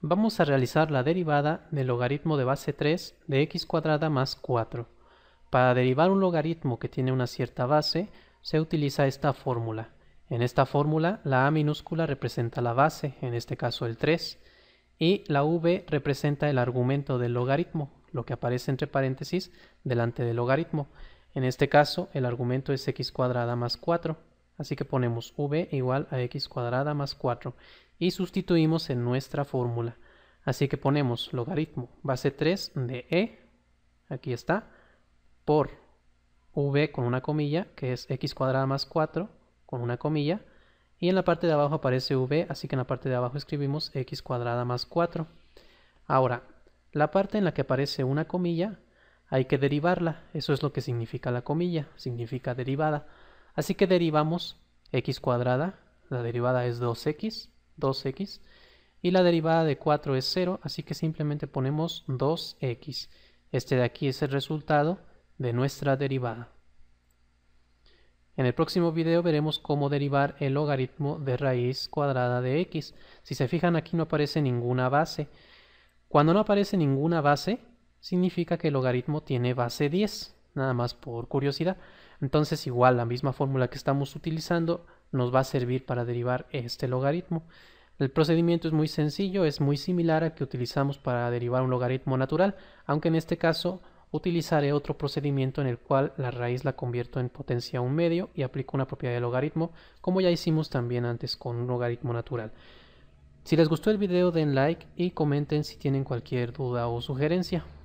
Vamos a realizar la derivada del logaritmo de base 3 de x cuadrada más 4. Para derivar un logaritmo que tiene una cierta base, se utiliza esta fórmula. En esta fórmula, la a minúscula representa la base, en este caso el 3, y la v representa el argumento del logaritmo, lo que aparece entre paréntesis delante del logaritmo. En este caso, el argumento es x cuadrada más 4. Así que ponemos v igual a x cuadrada más 4 y sustituimos en nuestra fórmula. Así que ponemos logaritmo base 3 de e, aquí está, por v con una comilla, que es x cuadrada más 4 con una comilla, y en la parte de abajo aparece v, así que en la parte de abajo escribimos x cuadrada más 4. Ahora, la parte en la que aparece una comilla hay que derivarla, eso es lo que significa la comilla, significa derivada. Así que derivamos x cuadrada, la derivada es 2x, 2x, y la derivada de 4 es 0, así que simplemente ponemos 2x. Este de aquí es el resultado de nuestra derivada. En el próximo video veremos cómo derivar el logaritmo de raíz cuadrada de x. Si se fijan aquí no aparece ninguna base. Cuando no aparece ninguna base, significa que el logaritmo tiene base 10 nada más por curiosidad. Entonces igual la misma fórmula que estamos utilizando nos va a servir para derivar este logaritmo. El procedimiento es muy sencillo, es muy similar al que utilizamos para derivar un logaritmo natural, aunque en este caso utilizaré otro procedimiento en el cual la raíz la convierto en potencia un medio y aplico una propiedad de logaritmo, como ya hicimos también antes con un logaritmo natural. Si les gustó el video den like y comenten si tienen cualquier duda o sugerencia.